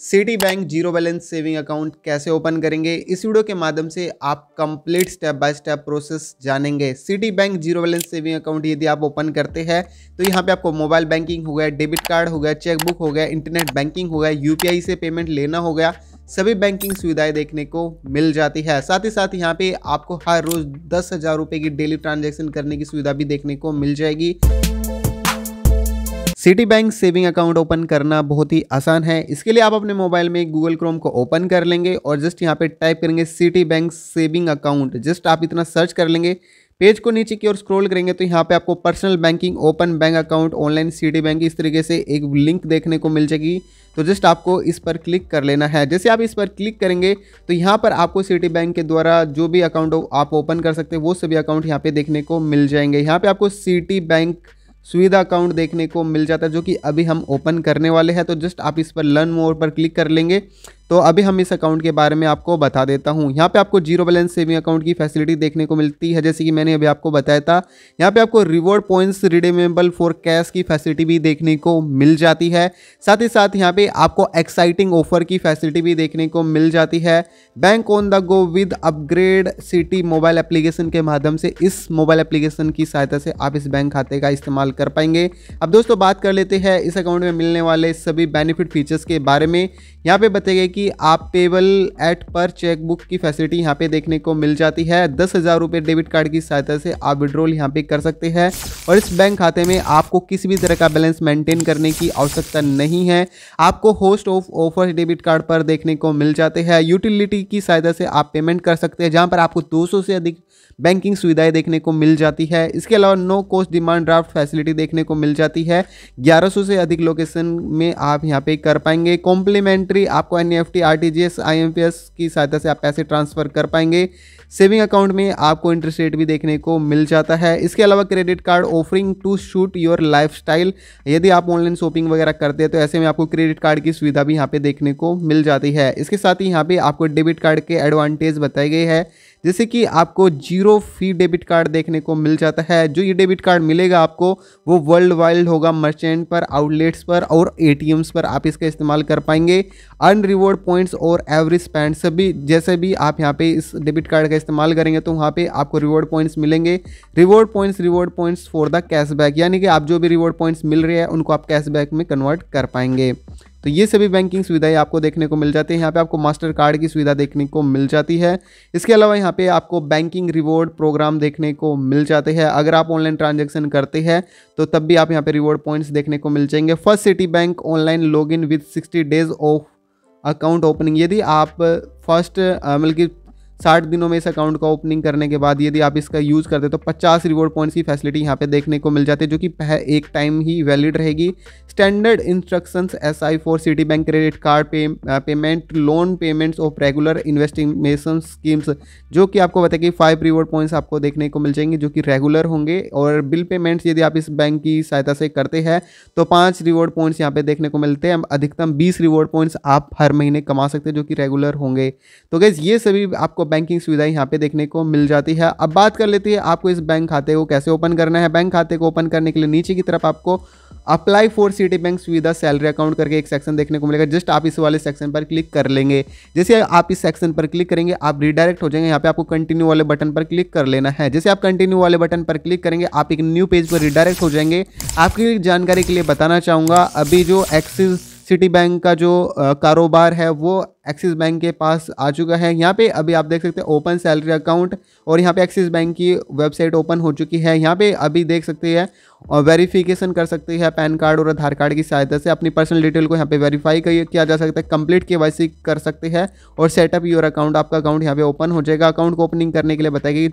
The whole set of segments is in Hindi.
city Citibank zero balance saving account कैसे ओपन करेंगे इस वीडियो के माध्यम से आप complete step by step process जानेंगे Citibank zero balance saving account यदि आप ओपन करते हैं तो यहाँ पे आपको मोबाइल बैंकिंग हो गया डेबिट कार्ड हो गया चेकबुक हो गया इंटरनेट बैंकिंग हो गया यूपीआई से पेमेंट लेना हो गया सभी बैंकिंग सुविधाएं देखने को मिल जाती है साथ ही साथ यहाँ पे आपको हर रोज दस हज़ार रुपये की डेली ट्रांजेक्शन करने की सुविधा भी देखने को मिल जाएगी Citibank saving account open करना बहुत ही आसान है इसके लिए आप अपने मोबाइल में गूगल क्रोम को ओपन कर लेंगे और जस्ट यहाँ पे टाइप करेंगे Citibank saving account just आप इतना सर्च कर लेंगे पेज को नीचे की ओर स्क्रॉल करेंगे तो यहाँ पे आपको personal banking open bank account online Citibank इस तरीके से एक लिंक देखने को मिल जाएगी तो जस्ट आपको इस पर क्लिक कर लेना है जैसे आप इस पर क्लिक करेंगे तो यहाँ पर आपको सिटी बैंक के द्वारा जो भी अकाउंट आप ओपन कर सकते हैं वो सभी अकाउंट यहाँ पे देखने को मिल जाएंगे यहाँ पे आपको सिटी बैंक सुविधा अकाउंट देखने को मिल जाता है जो कि अभी हम ओपन करने वाले हैं तो जस्ट आप इस पर लर्न मोर पर क्लिक कर लेंगे तो अभी हम इस अकाउंट के बारे में आपको बता देता हूँ यहाँ पे आपको जीरो बैलेंस सेविंग अकाउंट की फैसिलिटी देखने को मिलती है जैसे कि मैंने अभी आपको बताया था यहाँ पे आपको reward points redeemable for cash की फैसिलिटी भी देखने को मिल जाती है साथ ही साथ यहाँ पे आपको एक्साइटिंग ऑफर की फैसिलिटी भी देखने को मिल जाती है bank on the go with upgrade Citi mobile application के माध्यम से इस मोबाइल एप्लीकेशन की सहायता से आप इस बैंक खाते का इस्तेमाल कर पाएंगे अब दोस्तों बात कर लेते हैं इस अकाउंट में मिलने वाले सभी बेनिफिट फीचर्स के बारे में यहाँ पे बताइए कि कि आप पेबल एट पर चेकबुक की फैसिलिटी यहाँ पे देखने को मिल जाती है दस हज़ार रुपये डेबिट कार्ड की सहायता से आप विड्रॉल यहाँ पे कर सकते हैं और इस बैंक खाते में आपको किसी भी तरह का बैलेंस मेंटेन करने की आवश्यकता नहीं है आपको host of offer debit card पर देखने को मिल जाते हैं यूटिलिटी की सहायता से आप पेमेंट कर सकते हैं जहाँ पर आपको दो से अधिक बैंकिंग सुविधाएं देखने को मिल जाती है इसके अलावा no cost demand draft facility देखने को मिल जाती है 1100 से अधिक लोकेशन में आप यहाँ पे कर पाएंगे कॉम्प्लीमेंट्री आपको एन एनईएफटी आरटीजीएस आईएमपीएस की सहायता से आप पैसे ट्रांसफ़र कर पाएंगे सेविंग अकाउंट में आपको इंटरेस्ट रेट भी देखने को मिल जाता है इसके अलावा credit card offering to suit your life यदि आप ऑनलाइन शॉपिंग वगैरह करते हैं तो ऐसे में आपको क्रेडिट कार्ड की सुविधा भी यहाँ पे देखने को मिल जाती है इसके साथ ही यहाँ पे आपको डेबिट कार्ड के एडवांटेज बताए गए हैं जैसे कि आपको जीरो फी डेबिट कार्ड देखने को मिल जाता है जो ये डेबिट कार्ड मिलेगा आपको वो वर्ल्ड वाइड होगा मर्चेंट पर आउटलेट्स पर और ए पर आप इसका इस्तेमाल कर पाएंगे अर्न रिवॉर्ड पॉइंट्स और एवरेज स्पेंड सभी जैसे भी आप यहाँ पे इस डेबिट कार्ड का इस्तेमाल करेंगे तो वहाँ पे आपको रिवॉर्ड पॉइंट्स मिलेंगे reward points reward points for the cashback यानी कि आप जो भी रिवॉर्ड पॉइंट्स मिल रहे हैं उनको आप कैशबैक में कन्वर्ट कर पाएंगे तो ये सभी बैंकिंग सुविधाएं आपको देखने को मिल जाती है यहाँ पे आपको मास्टर कार्ड की सुविधा देखने को मिल जाती है इसके अलावा यहाँ पे आपको बैंकिंग रिवॉर्ड प्रोग्राम देखने को मिल जाते हैं अगर आप ऑनलाइन ट्रांजेक्शन करते हैं तो तब भी आप यहाँ पे रिवॉर्ड पॉइंट्स देखने को मिल जाएंगे first Citibank online log in with sixty days of account opening यदि आप फर्स्ट मतलब कि साठ दिनों में इस अकाउंट का ओपनिंग करने के बाद यदि आप इसका यूज़ करते तो पचास रिवॉर्ड पॉइंट्स की फैसिलिटी यहाँ पे देखने को मिल जाती है जो कि एक टाइम ही वैलिड रहेगी standard instructions S I for Citibank credit card pay, payment loan payments of regular investing schemes जो कि आपको बताया कि फाइव रिवॉर्ड पॉइंट्स आपको देखने को मिल जाएंगे जो कि रेगुलर होंगे और बिल पेमेंट्स यदि आप इस बैंक की सहायता से करते हैं तो पाँच रिवॉर्ड पॉइंट्स यहाँ पे देखने को मिलते हैं अधिकतम बीस रिवॉर्ड पॉइंट्स आप हर महीने कमा सकते हैं जो कि रेगुलर होंगे तो गैस ये सभी आपको बैंकिंग सुविधा यहाँ पे देखने को मिल जाती है अब बात कर लेती है आपको इस बैंक खाते को कैसे ओपन करना है बैंक खाते को ओपन करने के लिए नीचे की तरफ आपको अप्लाई फॉर सिटी बैंक सुविधा सैलरी अकाउंट करके एक सेक्शन देखने को मिलेगा जस्ट आप इस वाले सेक्शन पर क्लिक कर लेंगे जैसे आप इस सेक्शन पर क्लिक करेंगे आप रिडायरेक्ट हो जाएंगे यहाँ पे आपको कंटिन्यू वाले बटन पर क्लिक कर लेना है जैसे आप कंटिन्यू वाले बटन पर क्लिक करेंगे आप एक न्यू पेज पर रिडायरेक्ट हो जाएंगे आपकी जानकारी के लिए बताना चाहूँगा अभी जो एक्सिस सिटी बैंक का जो कारोबार है वो एक्सिस बैंक के पास आ चुका है यहाँ पे अभी आप देख सकते हैं ओपन सैलरी अकाउंट और यहाँ पे एक्सिस बैंक की वेबसाइट ओपन हो चुकी है यहाँ पे अभी देख सकते हैं और वेरीफिकेशन कर सकते हैं पैन कार्ड और आधार कार्ड की सहायता से अपनी पर्सनल डिटेल को यहाँ पे वेरीफाई किया जा सकता है कंप्लीट के कर सकते हैं और सेटअप योर अकाउंट आपका अकाउंट यहाँ पे ओपन हो जाएगा अकाउंट को ओपनिंग करने के लिए बताएगी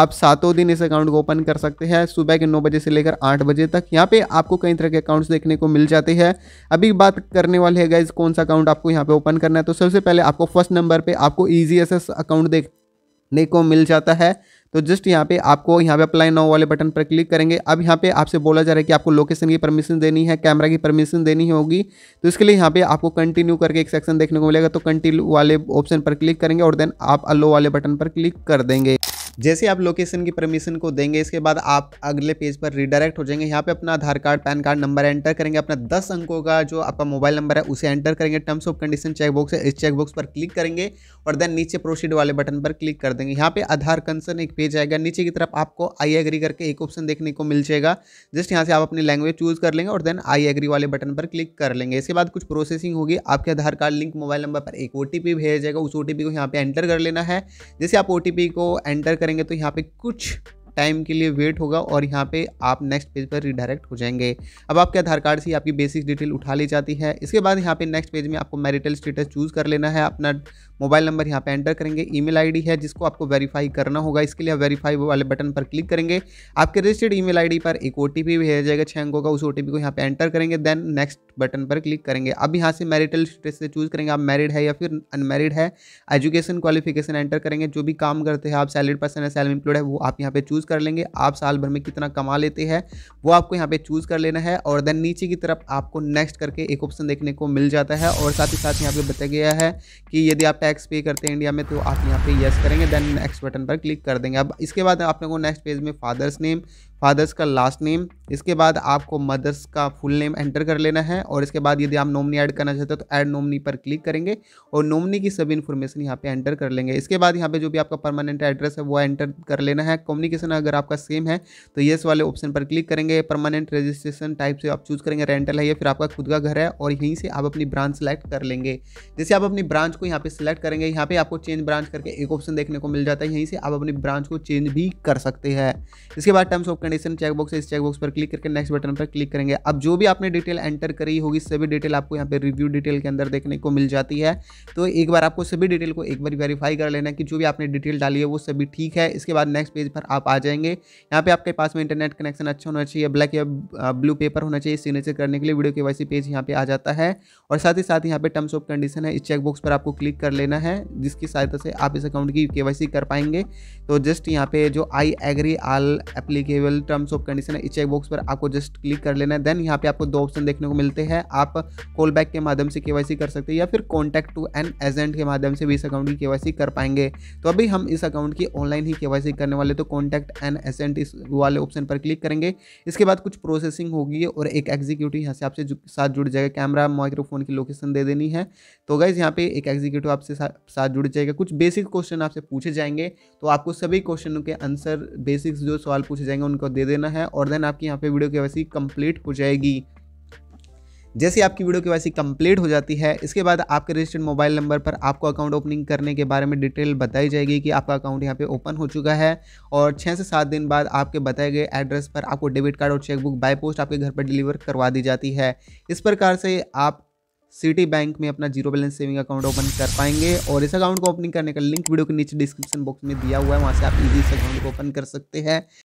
आप सातों दिन इस अकाउंट को ओपन कर सकते हैं सुबह के नौ बजे से लेकर आठ बजे तक यहाँ पे आपको कई तरह के अकाउंट्स देखने को मिल जाते हैं अभी बात करने वाले हैं गाइज कौन सा अकाउंट आपको यहाँ पे ओपन करना है तो सबसे पहले आपको फर्स्ट नंबर पे आपको ईजी एस अकाउंट देखने को मिल जाता है तो जस्ट यहाँ पे आपको यहाँ पे अप्लाई नाउ वाले बटन पर क्लिक करेंगे अब यहाँ पे आपसे बोला जा रहा है कि आपको लोकेशन की परमिशन देनी है कैमरा की परमिशन देनी होगी तो इसके लिए यहाँ पे आपको कंटिन्यू करके एक सेक्शन देखने को मिलेगा तो कंटिन्यू वाले ऑप्शन पर क्लिक करेंगे और देन आप अलो वाले बटन पर क्लिक कर देंगे जैसे आप लोकेशन की परमिशन को देंगे इसके बाद आप अगले पेज पर रिडायरेक्ट हो जाएंगे यहाँ पे अपना Aadhaar card PAN card number enter करेंगे अपना दस अंकों का जो आपका मोबाइल नंबर है उसे एंटर करेंगे टर्म्स ऑफ कंडीशन चेकबॉक्स है इस चेकबॉक्स पर क्लिक करेंगे और देन नीचे प्रोसीड वाले बटन पर क्लिक कर देंगे यहाँ पे आधार कंसर्न एक पेज आएगा नीचे की तरफ आपको आई एग्री करके एक ऑप्शन देखने को मिल जाएगा जस्ट यहाँ से आप अपनी लैंग्वेज चूज कर लेंगे और देन आई एग्री वाले बटन पर क्लिक कर लेंगे इसके बाद कुछ प्रोसेसिंग होगी आपके Aadhaar card link mobile number पर एक ओ भेजा जाएगा उस ओ को यहाँ पर एंटर कर लेना है जैसे आप ओ को एंटर करेंगे करेंगे तो यहाँ पे कुछ टाइम के लिए वेट होगा और यहाँ पे आप नेक्स्ट पेज पर रिडायरेक्ट हो जाएंगे अब आपके आधार कार्ड से आपकी बेसिक डिटेल उठा ली जाती है इसके बाद यहाँ पे नेक्स्ट पेज में आपको मैरिटल स्टेटस चूज़ कर लेना है अपना मोबाइल नंबर यहाँ पे एंटर करेंगे ईमेल आईडी है जिसको आपको वेरीफाई करना होगा इसके लिए वेरीफाई वाले बटन पर क्लिक करेंगे आपके रजिस्टर्ड ईमेल आईडी पर एक ओ टी भेजा जाएगा छः अंकों का उस ओटीपी को यहाँ पे एंटर करेंगे देन नेक्स्ट बटन पर क्लिक करेंगे अब यहाँ से मैरिटल स्टेटस से चूज़ करेंगे आप मैरिड है या फिर अनमेरिड है एजुकेशन क्वालिफिकेशन एंटर करेंगे जो भी काम करते हैं आप सैलरी पर्सन है सैलरी इंप्लॉयड है वो आप यहाँ पे चूज़ कर लेंगे आप साल भर में कितना कमा लेते हैं वो आपको यहाँ पे चूज़ कर लेना है और देन नीचे की तरफ आपको नेक्स्ट करके एक ऑप्शन देखने को मिल जाता है और साथ ही साथ यहाँ पे बताया गया है कि यदि आप टैक्स पे करते हैं इंडिया में तो आप यहाँ पे यस करेंगे देन नेक्स्ट बटन पर क्लिक कर देंगे अब इसके बाद आप लोगों को नेक्स्ट पेज में फादर्स नेम फादर्स का लास्ट नेम इसके बाद आपको मदर्स का फुल नेम एंटर कर लेना है और इसके बाद यदि आप नोमनी ऐड करना चाहते हो तो ऐड नोमनी पर क्लिक करेंगे और नोमनी की सभी इन्फॉर्मेशन यहाँ पे एंटर कर लेंगे इसके बाद यहाँ पे जो भी आपका परमानेंट एड्रेस है वो एंटर कर लेना है कम्युनिकेशन अगर आपका सेम है तो येस वाले ऑप्शन पर क्लिक करेंगे परमानेंट रजिस्ट्रेशन टाइप से आप चूज़ करेंगे रेंटल है या फिर आपका खुद का घर है और यहीं से आप अपनी ब्रांच सेलेक्ट कर लेंगे जैसे आप अपनी ब्रांच को यहाँ पर सिलेक्ट करेंगे यहाँ पर आपको चेंज ब्रांच करके एक ऑप्शन देखने को मिल जाता है यहीं से आप अपनी ब्रांच को चेंज भी कर सकते हैं इसके बाद टर्म्स ऑफ कंडीशन चेकबॉक्स है इस चेकबॉक्स पर क्लिक करके नेक्स्ट बटन पर क्लिक करेंगे अब जो भी आपने डिटेल एंटर करी होगी सभी डिटेल आपको यहाँ पे रिव्यू डिटेल के अंदर देखने को मिल जाती है तो एक बार आपको सभी डिटेल को एक बार वेरीफाई कर लेना कि जो भी आपने डिटेल डाली है वो सभी ठीक है इसके बाद नेक्स्ट पेज पर आप आ जाएंगे यहाँ पे आपके पास में इंटरनेट कनेक्शन अच्छा होना चाहिए ब्लैक या ब्लू पेपर होना चाहिए सिग्नेचर करने के लिए वीडियो के वाई पेज यहाँ पे आ जाता है और साथ ही साथ यहाँ पे टर्म्स ऑफ कंडीशन है इस चेकबॉक्स पर आपको क्लिक कर लेना है जिसकी सहायता से आप इस अकाउंट की के कर पाएंगे तो जस्ट यहाँ पे जो I agree all applicable terms of condition है इस चेक बॉक्स पर आपको जस्ट क्लिक कर लेना है देन यहाँ पे आपको दो ऑप्शन देखने को मिलते हैं आप कॉल बैक के माध्यम से केवाईसी कर सकते हैं या फिर कॉन्टैक्ट टू एन एजेंट के माध्यम से भी इस अकाउंट की केवाईसी कर पाएंगे तो अभी हम इस अकाउंट की ऑनलाइन ही केवाईसी करने वाले तो कॉन्टैक्ट एन एजेंट इस वाले ऑप्शन पर क्लिक करेंगे इसके बाद कुछ प्रोसेसिंग होगी और एक एग्जीक्यूटिव यहाँ से आपसे साथ जुड़ जाएगा कैमरा माइक्रोफोन की लोकेशन दे देनी है तो गाइज यहाँ पे एक एग्जीक्यूटिव आपसे साथ जुड़ जाएगा कुछ बेसिक क्वेश्चन आपसे पूछे जाएंगे तो आपको सभी क्वेश्चनों के आंसर बेसिक्स जो सवाल पूछे जाएंगे उनको दे देना है और देन आपकी यहाँ पे वीडियो के वैसी कंप्लीट हो जाएगी जैसे आपकी वीडियो के वैसी कंप्लीट हो जाती है इसके बाद आपके रजिस्टर्ड मोबाइल नंबर पर आपको अकाउंट ओपनिंग करने के बारे में डिटेल बताई जाएगी कि आपका अकाउंट यहाँ पे ओपन हो चुका है और छः से सात दिन बाद आपके बताए गए एड्रेस पर आपको डेबिट कार्ड और चेकबुक बाय पोस्ट आपके घर पर डिलीवर करवा दी जाती है इस प्रकार से आप सिटी बैंक में अपना zero balance saving account open कर पाएंगे और इस अकाउंट को ओपनिंग करने का लिंक वीडियो के नीचे डिस्क्रिप्शन बॉक्स में दिया हुआ है वहाँ से आप इजी इस अकाउंट को ओपन कर सकते हैं